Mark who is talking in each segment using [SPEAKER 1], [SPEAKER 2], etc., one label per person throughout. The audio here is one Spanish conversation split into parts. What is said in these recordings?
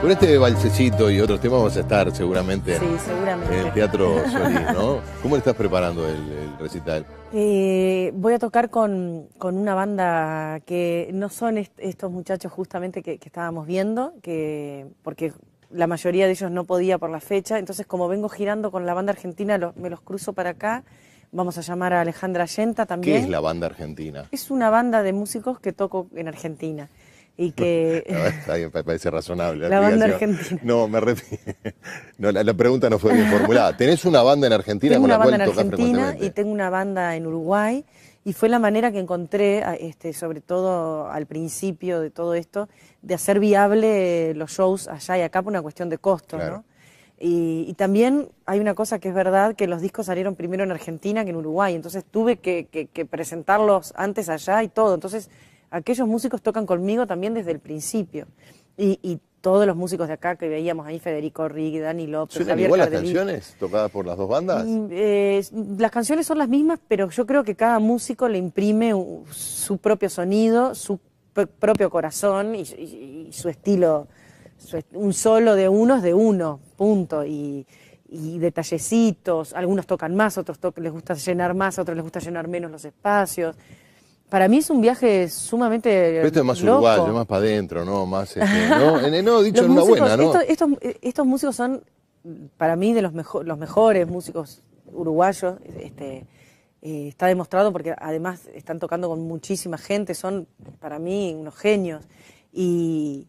[SPEAKER 1] Con este balsecito y otros temas vamos a estar seguramente, en el Teatro Solís, ¿no? ¿Cómo le estás preparando el, recital?
[SPEAKER 2] Eh, voy a tocar con, una banda que no son estos muchachos justamente que, estábamos viendo, que porque la mayoría de ellos no podía por la fecha, entonces como vengo girando con la banda argentina, me los cruzo para acá. Vamos a llamar a Alejandra Yenta también. ¿Qué es la
[SPEAKER 1] banda argentina?
[SPEAKER 2] Es una banda de músicos que toco en Argentina y que...
[SPEAKER 1] Está bien, parece razonable. La, banda argentina. No, me refiero... No, la, pregunta no fue bien formulada. ¿Tenés una banda en Argentina tengo una banda en Argentina y
[SPEAKER 2] tengo una banda en Uruguay y fue la manera que encontré, este, sobre todo al principio de todo esto, de hacer viable los shows allá y acá por una cuestión de costo, ¿no? Y, también hay una cosa que es verdad, que los discos salieron primero en Argentina que en Uruguay, entonces tuve que, que presentarlos antes allá y todo, entonces aquellos músicos tocan conmigo también desde el principio. Y, todos los músicos de acá que veíamos ahí, Federico Rig, Dani López, ¿Suenan igual las canciones
[SPEAKER 1] tocadas por las dos bandas? Mm,
[SPEAKER 2] eh, las canciones son las mismas, pero yo creo que cada músico le imprime su propio sonido, su propio corazón y, su estilo. un solo de uno es de uno, punto. Y, detallecitos, algunos tocan más, otros les gusta llenar más, otros les gusta llenar menos los espacios. Para mí es un viaje sumamente. es más uruguayo, más
[SPEAKER 1] para adentro, ¿no? Más. Este, ¿no? dicho en una buena, ¿no?
[SPEAKER 2] Estos, músicos son, para mí, de los, los mejores músicos uruguayos. Este, eh, está demostrado porque además están tocando con muchísima gente, son para mí unos genios. Y,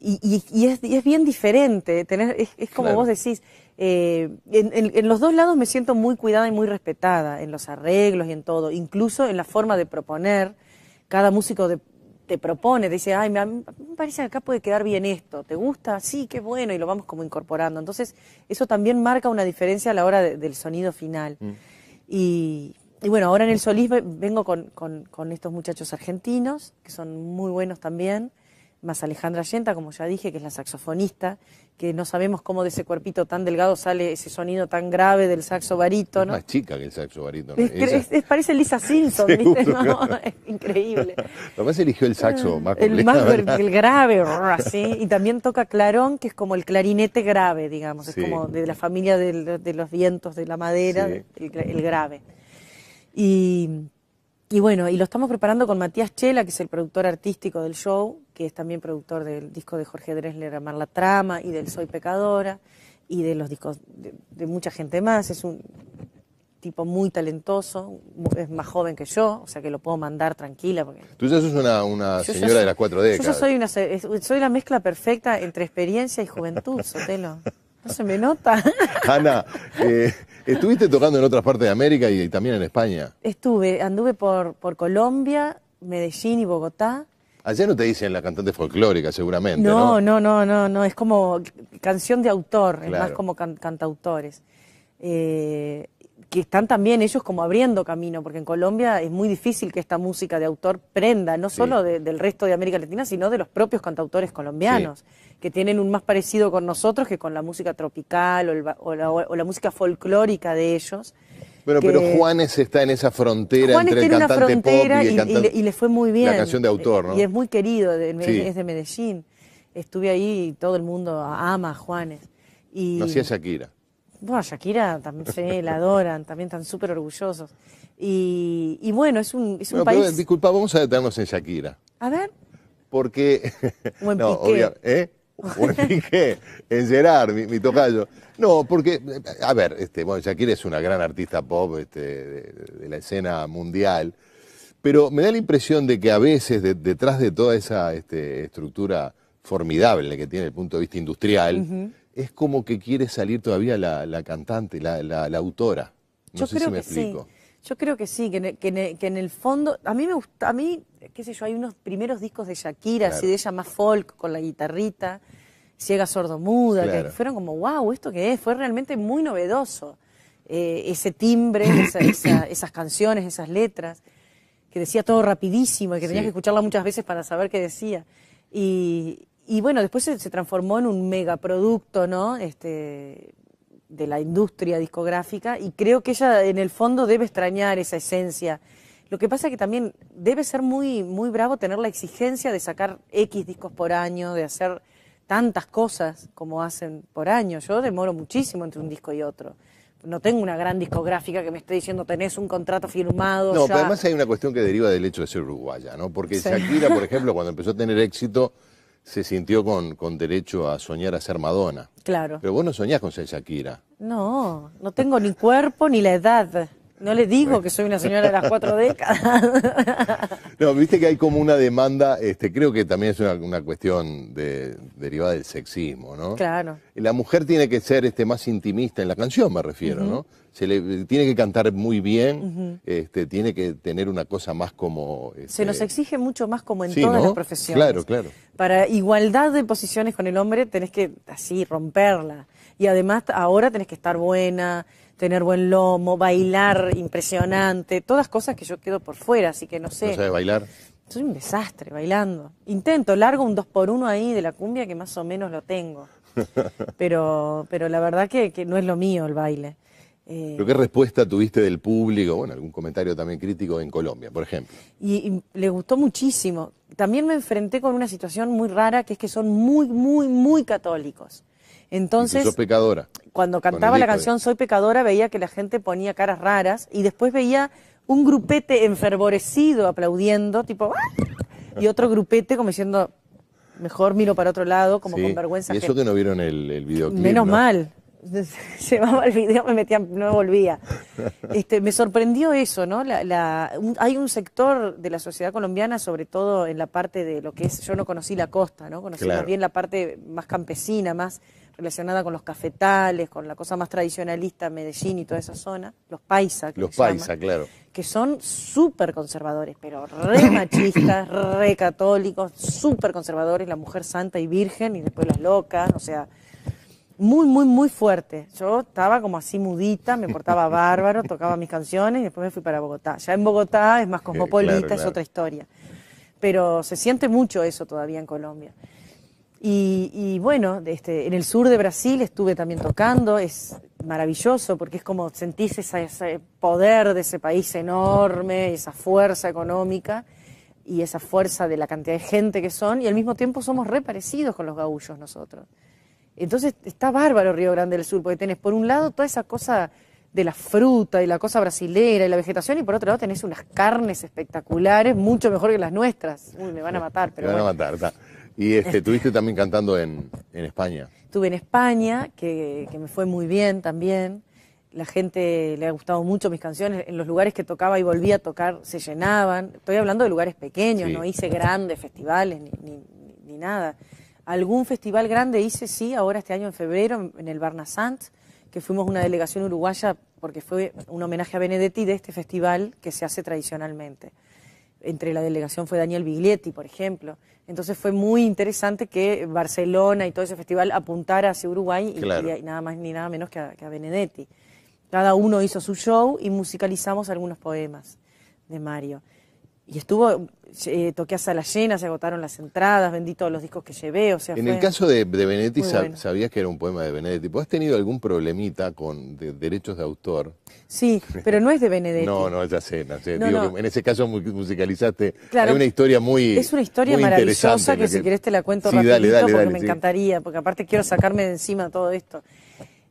[SPEAKER 2] es, bien diferente, tener, es, como vos decís, eh, en, los dos lados me siento muy cuidada y muy respetada, en los arreglos y en todo, incluso en la forma de proponer. Cada músico te propone, te dice, ay, me, parece que acá puede quedar bien esto, ¿te gusta? Sí, qué bueno, y lo vamos como incorporando. Entonces, eso también marca una diferencia a la hora del sonido final. Mm. Y, bueno, ahora en el Solís vengo con estos muchachos argentinos, que son muy buenos también más Alejandra Yenta, como ya dije, que es la saxofonista, que no sabemos cómo de ese cuerpito tan delgado sale ese sonido tan grave del saxo barito. ¿no? Es más
[SPEAKER 1] chica que el saxo varito, Es,
[SPEAKER 2] parece Lisa Simpson, ¿viste? No, es increíble.
[SPEAKER 1] Lo eligió el saxo ah, más El más el
[SPEAKER 2] grave, así. Y también toca clarón, que es como el clarinete grave, digamos. Es como de la familia de, los vientos, de la madera, el grave. Y y bueno, y lo estamos preparando con Matías Chela, que es el productor artístico del show, que es también productor del disco de Jorge Dresler, Amar la Trama, y del Soy Pecadora, y de los discos de, mucha gente más. Es un tipo muy talentoso, es más joven que yo, o sea que lo puedo mandar tranquila. Porque...
[SPEAKER 1] Tú ya sos una, una señora de las cuatro décadas. Yo soy, una,
[SPEAKER 2] soy la mezcla perfecta entre experiencia y juventud, Sotelo. No se me nota.
[SPEAKER 1] Ana, eh, ¿Estuviste tocando en otras partes de América y, también en España?
[SPEAKER 2] Estuve, anduve por, por Colombia, Medellín y Bogotá.
[SPEAKER 1] Allá no te dicen la cantante folclórica, seguramente. No,
[SPEAKER 2] no, no, no, no, es como canción de autor, es más como cantautores. Eh, que están también ellos como abriendo camino, porque en Colombia es muy difícil que esta música de autor prenda, no solo del resto de América Latina, sino de los propios cantautores colombianos, que tienen un más parecido con nosotros que con la música tropical o, la, música folclórica de ellos. Bueno, pero
[SPEAKER 1] Juanes está en esa frontera entre el cantante pop y, el cantante...
[SPEAKER 2] y, le, fue muy bien. La canción de
[SPEAKER 1] autor, ¿no? Y es
[SPEAKER 2] muy querido, es de Medellín. Estuve ahí y todo el mundo ama a Juanes. Y... No, Shakira. Bueno, Shakira también se la adoran, también están súper orgullosos. Y, bueno, es un, país...
[SPEAKER 1] disculpa, vamos a detenernos en Shakira. A ver. Porque... O en no, obviamente, ¿eh? Un en en Gerard, mi, tocayo. No, porque, a ver, este, bueno, Shakira es una gran artista pop este, de, la escena mundial, pero me da la impresión de que a veces detrás de toda esa este, estructura formidable que tiene el punto de vista industrial, es como que quiere salir todavía la, cantante, la, autora. No yo sé creo si me que explico.
[SPEAKER 2] Sí. Yo creo que sí, que en, el, fondo, a mí me gusta, a mí, qué sé yo, hay unos primeros discos de Shakira, así de ella más folk, con la guitarrita, ciega sordomuda, que fueron como, wow, ¿esto qué es? Fue realmente muy novedoso eh, ese timbre, esas canciones, esas letras, que decía todo rapidísimo y que tenía tenías que escucharla muchas veces para saber qué decía. Y, y bueno, después se, transformó en un megaproducto, ¿no? Este, de la industria discográfica y creo que ella en el fondo debe extrañar esa esencia. Lo que pasa es que también debe ser muy, muy bravo tener la exigencia de sacar X discos por año, de hacer tantas cosas como hacen por año. Yo demoro muchísimo entre un disco y otro. No tengo una gran discográfica que me esté diciendo tenés un contrato firmado. No, pero además
[SPEAKER 1] hay una cuestión que deriva del hecho de ser uruguaya, ¿no? Porque Shakira, por ejemplo, cuando empezó a tener éxito, se sintió con, con derecho a soñar a ser Madonna. Claro. Pero vos no soñás con ser Shakira.
[SPEAKER 2] No, no tengo ni cuerpo ni la edad. No le digo que soy una señora de las cuatro décadas.
[SPEAKER 1] No, viste que hay como una demanda, este, creo que también es una, cuestión de, derivada del sexismo, ¿no? Claro. La mujer tiene que ser este, más intimista, en la canción me refiero, ¿no? Se le, tiene que cantar muy bien, este, tiene que tener una cosa más como... Se este nos
[SPEAKER 2] exige mucho más como en todas las profesiones. Claro, claro. Para igualdad de posiciones con el hombre tenés que así romperla. Y además ahora tenés que estar buena, tener buen lomo, bailar impresionante, todas cosas que yo quedo por fuera, así que no sé. ¿No sabes bailar? Soy un desastre bailando. Intento, largo un dos por uno ahí de la cumbia que más o menos lo tengo. Pero, pero la verdad que, no es lo mío el baile. Eh, ¿Pero
[SPEAKER 1] qué respuesta tuviste del público? Bueno, algún comentario también crítico en Colombia, por ejemplo.
[SPEAKER 2] y, le gustó muchísimo. También me enfrenté con una situación muy rara, que es que son muy, muy, muy católicos. Entonces, cuando cantaba la canción Soy pecadora veía que la gente ponía caras raras y después veía un grupete enfervorecido aplaudiendo, tipo, ah", y otro grupete como diciendo, mejor miro para otro lado, como con vergüenza. Y eso que...
[SPEAKER 1] no vieron el, el videoclip. Menos mal.
[SPEAKER 2] Llevaba el video, me metía, no me volvía. Este, me sorprendió eso, ¿no? hay un sector de la sociedad colombiana, sobre todo en la parte de lo que es, yo no conocí la costa, ¿no? Conocí más bien la parte más campesina, más relacionada con los cafetales, con la cosa más tradicionalista, Medellín y toda esa zona, los paisa. los paisa, claro. Que son súper conservadores, pero re machistas, re católicos, súper conservadores, la mujer santa y virgen y después las locas, o sea, muy, muy, muy fuerte. Yo estaba como así mudita, me portaba bárbaro, tocaba mis canciones y después me fui para Bogotá. Ya en Bogotá es más eh, cosmopolita, es otra historia. Pero se siente mucho eso todavía en Colombia. Y, bueno, este, en el sur de Brasil estuve también tocando, es maravilloso porque es como sentís ese poder de ese país enorme, esa fuerza económica y esa fuerza de la cantidad de gente que son, y al mismo tiempo somos re parecidos con los gaullos nosotros. Entonces está bárbaro Río Grande del Sur, porque tenés por un lado toda esa cosa de la fruta y la cosa brasilera y la vegetación, y por otro lado tenés unas carnes espectaculares, mucho mejor que las nuestras. Uy, me van a matar, pero. van a matar,
[SPEAKER 1] y este, este, estuviste también cantando en, España.
[SPEAKER 2] Estuve en España, que, me fue muy bien también. La gente le ha gustado mucho mis canciones. En los lugares que tocaba y volvía a tocar se llenaban. Estoy hablando de lugares pequeños, no hice grandes festivales ni, ni, nada. Algún festival grande hice, sí, ahora este año en febrero en el Barnasant, que fuimos una delegación uruguaya porque fue un homenaje a Benedetti de este festival que se hace tradicionalmente entre la delegación fue Daniel Biglietti, por ejemplo. Entonces fue muy interesante que Barcelona y todo ese festival apuntara hacia Uruguay y, nada más ni nada menos que a, que a, Benedetti. Cada uno hizo su show y musicalizamos algunos poemas de Mario. Y estuvo, eh, toqué a sala llena, se agotaron las entradas, vendí todos los discos que llevé, o sea, En el caso
[SPEAKER 1] de, de Benedetti, sabías que era un poema de Benedetti. ¿Has tenido algún problemita con derechos de autor? Sí, pero no
[SPEAKER 2] es de Benedetti. no,
[SPEAKER 1] no, ya sé, ya en ese caso musicalizaste, claro, una historia muy Es una historia maravillosa que, si querés te la cuento rapidito porque me encantaría,
[SPEAKER 2] porque aparte quiero sacarme de encima todo esto.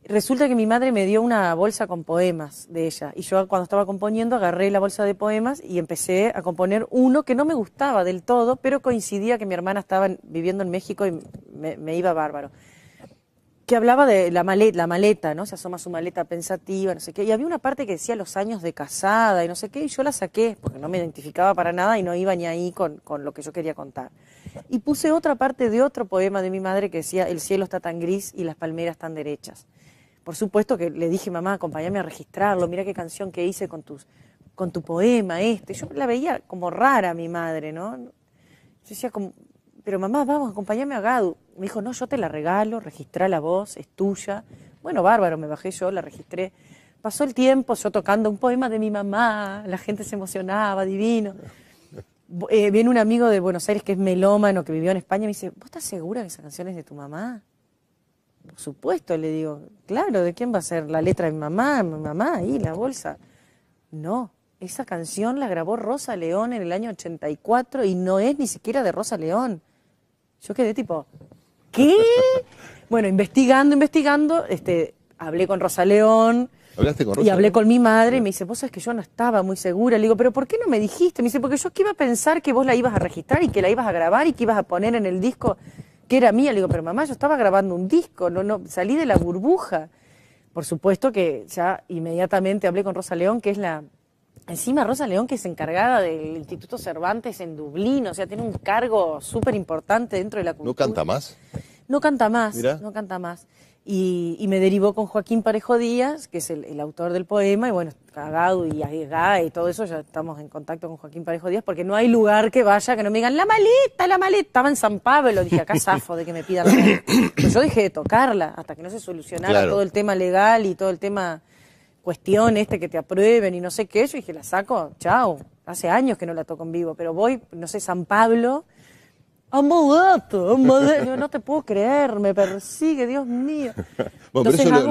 [SPEAKER 2] Resulta que mi madre me dio una bolsa con poemas de ella y yo cuando estaba componiendo agarré la bolsa de poemas y empecé a componer uno que no me gustaba del todo, pero coincidía que mi hermana estaba viviendo en México y me, iba bárbaro. Que hablaba de la maleta, la maleta, ¿no? Se asoma su maleta pensativa, no sé qué. Y había una parte que decía los años de casada y no sé qué, y yo la saqué porque no me identificaba para nada y no iba ni ahí con lo que yo quería contar. Y puse otra parte de otro poema de mi madre que decía, el cielo está tan gris y las palmeras tan derechas. Por supuesto que le dije, mamá, acompáñame a registrarlo, mira qué canción que hice con tus con tu poema este. Yo la veía como rara mi madre, ¿no? Yo decía como, pero mamá, vamos, acompáñame a Gadu. Me dijo, no, yo te la regalo, registra la voz, es tuya. Bueno, bárbaro, me bajé yo, la registré. Pasó el tiempo, yo tocando un poema de mi mamá, la gente se emocionaba, divino. Eh, viene un amigo de Buenos Aires que es melómano, que vivió en España, me dice, ¿vos estás segura que esa canción es de tu mamá? por supuesto, le digo, claro, ¿de quién va a ser? La letra de mi mamá, mi mamá, ahí, la bolsa. No, esa canción la grabó Rosa León en el año 84 y no es ni siquiera de Rosa León. Yo quedé tipo, ¿qué? bueno, investigando, investigando, este, hablé con Rosa León. Y hablé con mi madre y me dice, vos sabés que yo no estaba muy segura. Le digo, pero ¿por qué no me dijiste? Me dice, porque yo que iba a pensar que vos la ibas a registrar y que la ibas a grabar y que ibas a poner en el disco que era mía. Le digo, pero mamá, yo estaba grabando un disco, no, no, salí de la burbuja. Por supuesto que ya inmediatamente hablé con Rosa León, que es la, Encima Rosa León, que es encargada del Instituto Cervantes en Dublín, o sea, tiene un cargo súper importante dentro de la cultura. ¿No canta más? No canta más, no canta más. Y, me derivó con Joaquín Parejo Díaz, que es el, autor del poema, y bueno, Cagado y agregado y todo eso, ya estamos en contacto con Joaquín Parejo Díaz, porque no hay lugar que vaya que no me digan, la maleta, la maleta, estaba en San Pablo, dije, acá zafo de que me pidan la maleta. yo dejé de tocarla hasta que no se solucionara todo el tema legal y todo el tema cuestión este que te aprueben y no sé qué, yo dije, la saco, chao, hace años que no la toco en vivo, pero voy, no sé, San Pablo yo no te puedo creer, me persigue, Dios mío. lo,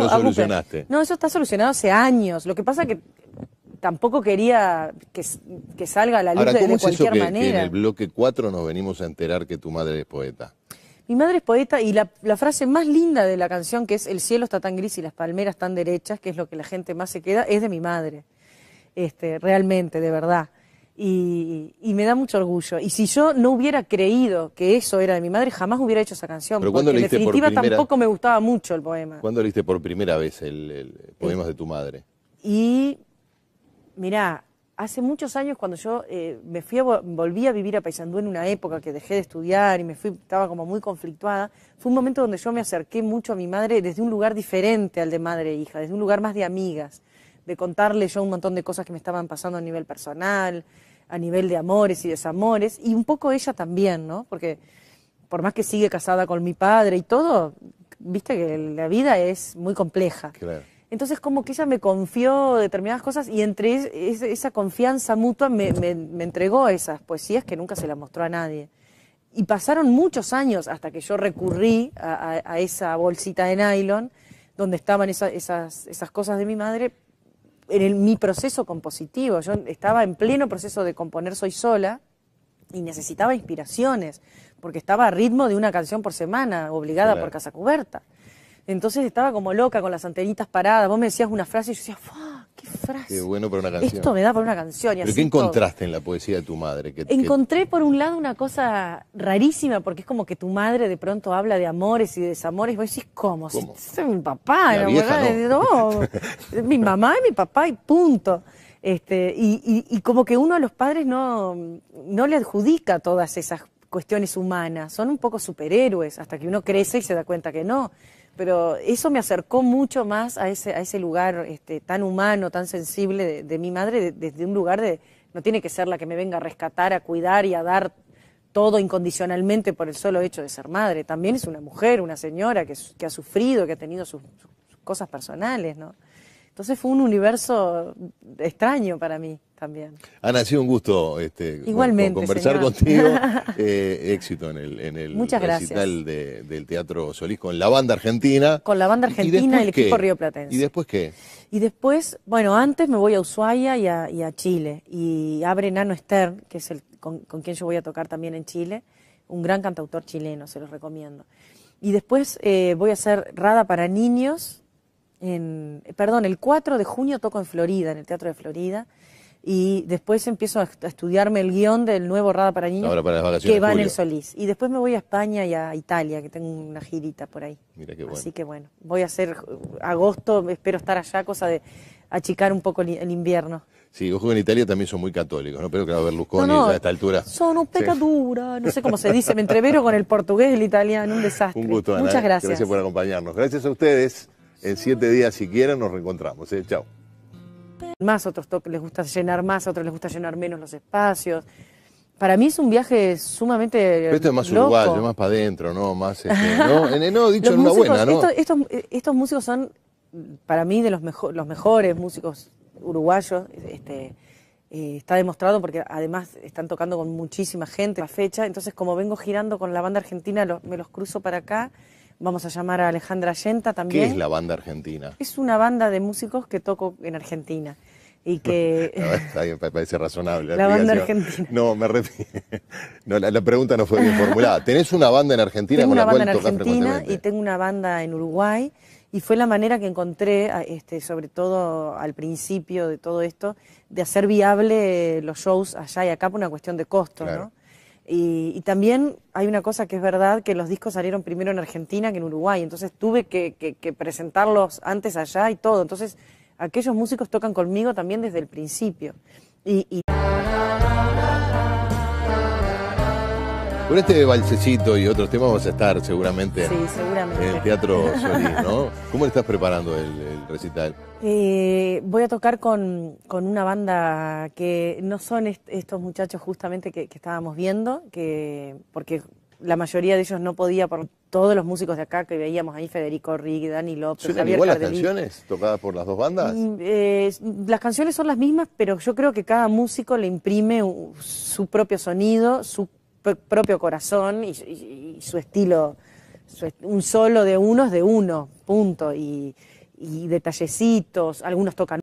[SPEAKER 2] solucionaste. No, eso está solucionado hace años. Lo que pasa que tampoco quería que, salga a la luz de, cualquier eso que, manera. en el
[SPEAKER 1] bloque 4 nos venimos a enterar que tu madre es poeta.
[SPEAKER 2] Mi madre es poeta y la, frase más linda de la canción, que es El cielo está tan gris y las palmeras tan derechas, que es lo que la gente más se queda, es de mi madre. Este, realmente, de verdad. Y, me da mucho orgullo. Y si yo no hubiera creído que eso era de mi madre, jamás hubiera hecho esa canción. Pero porque en definitiva por primera... tampoco me gustaba mucho el poema.
[SPEAKER 1] ¿Cuándo leíste por primera vez el, poemas eh, de tu madre?
[SPEAKER 2] Y mirá, hace muchos años cuando yo eh, me fui a, volví a vivir a Paysandú en una época que dejé de estudiar y me fui, estaba como muy conflictuada, fue un momento donde yo me acerqué mucho a mi madre desde un lugar diferente al de madre e hija, desde un lugar más de amigas de contarle yo un montón de cosas que me estaban pasando a nivel personal, a nivel de amores y desamores, y un poco ella también, ¿no? Porque por más que sigue casada con mi padre y todo, viste que la vida es muy compleja. Entonces como que ella me confió determinadas cosas y entre esa confianza mutua me, entregó esas poesías que nunca se las mostró a nadie. Y pasaron muchos años hasta que yo recurrí a, esa bolsita de nylon donde estaban esas, esas cosas de mi madre en mi proceso compositivo. Yo estaba en pleno proceso de componer Soy Sola y necesitaba inspiraciones, porque estaba a ritmo de una canción por semana, obligada por Casa Cubierta. Entonces estaba como loca con las antenitas paradas. Vos me decías una frase y yo decía,
[SPEAKER 1] qué bueno para una canción. Esto me
[SPEAKER 2] da para una canción. Y ¿Pero qué encontraste
[SPEAKER 1] en la poesía de tu madre? Encontré,
[SPEAKER 2] por un lado, una cosa rarísima, porque es como que tu madre de pronto habla de amores y desamores. vos decís, ¿cómo? es mi papá, la no. mi mamá y mi papá y punto. Este, y, como que uno a los padres no, no le adjudica todas esas cuestiones humanas. Son un poco superhéroes hasta que uno crece y se da cuenta que no pero eso me acercó mucho más a ese, lugar este, tan humano, tan sensible de, mi madre, de, desde un lugar de, no tiene que ser la que me venga a rescatar, a cuidar y a dar todo incondicionalmente por el solo hecho de ser madre. También es una mujer, una señora que, ha sufrido, que ha tenido sus, sus cosas personales, ¿no? Entonces fue un universo extraño para mí también.
[SPEAKER 1] Ana, ha sido un gusto este, conversar contigo. Eh, éxito en el, en el recital de, del Teatro Solís con la banda argentina. Con la banda argentina y, el equipo Río Platense. ¿Y después qué?
[SPEAKER 2] Y después, bueno, antes me voy a Ushuaia y a, Chile. Y abre Nano Stern, que es el con, quien yo voy a tocar también en Chile, un gran cantautor chileno, se los recomiendo. Y después eh, voy a hacer Rada para Niños, en, perdón, el 4 de junio toco en Florida, en el Teatro de Florida, y después empiezo a estudiarme el guión del nuevo Rada para Niños que va en el Solís. Y después me voy a España y a Italia, que tengo una girita por ahí. Mira qué bueno. Así que bueno, voy a hacer eh, agosto, espero estar allá, cosa de achicar un poco el invierno.
[SPEAKER 1] Sí, ojo que en Italia también son muy católicos, ¿no? Pero claro, Berlusconi a esta altura. Son un
[SPEAKER 2] pecadura, no sé cómo se dice, me entrevero con el portugués, el italiano, un desastre. Un gusto, Muchas eh, gracias. Gracias
[SPEAKER 1] por acompañarnos. Gracias a ustedes. En siete días siquiera nos reencontramos. ¿eh? Chao.
[SPEAKER 2] Más otros toques les gusta llenar más, a otros les gusta llenar menos los espacios. Para mí es un viaje sumamente. Pero esto es más uruguayo, más
[SPEAKER 1] para adentro, ¿no? Más. Este, ¿no? dicho en una buena, ¿no?
[SPEAKER 2] Estos, músicos son, para mí, de los, los mejores músicos uruguayos. Este, eh, está demostrado porque además están tocando con muchísima gente la fecha. Entonces, como vengo girando con la banda argentina, me los cruzo para acá Vamos a llamar a Alejandra Yenta también. ¿Qué es la
[SPEAKER 1] banda argentina?
[SPEAKER 2] Es una banda de músicos que toco en Argentina y que...
[SPEAKER 1] Ah, parece razonable. La, banda argentina. No, me refiero... No, la, pregunta no fue bien formulada. ¿Tenés una banda en Argentina tengo una banda en Argentina y
[SPEAKER 2] tengo una banda en Uruguay y fue la manera que encontré, este, sobre todo al principio de todo esto, de hacer viable los shows allá y acá por una cuestión de costo, ¿no? Y, también hay una cosa que es verdad, que los discos salieron primero en Argentina que en Uruguay, entonces tuve que, presentarlos antes allá y todo. Entonces, aquellos músicos tocan conmigo también desde el principio. y...
[SPEAKER 1] Con este balsecito y otros temas vamos a estar seguramente,
[SPEAKER 2] en el Teatro Solís, ¿no?
[SPEAKER 1] ¿Cómo estás preparando el, recital?
[SPEAKER 2] Eh, voy a tocar con, una banda que no son estos muchachos justamente que, estábamos viendo, que porque la mayoría de ellos no podía por todos los músicos de acá que veíamos ahí, Federico Rig, Dani López. ¿Son igual las canciones
[SPEAKER 1] tocadas por las dos bandas? Mm,
[SPEAKER 2] eh, las canciones son las mismas, pero yo creo que cada músico le imprime su propio sonido, su propio corazón y, su estilo. un solo de uno es de uno, punto. Y, y detallecitos, algunos tocan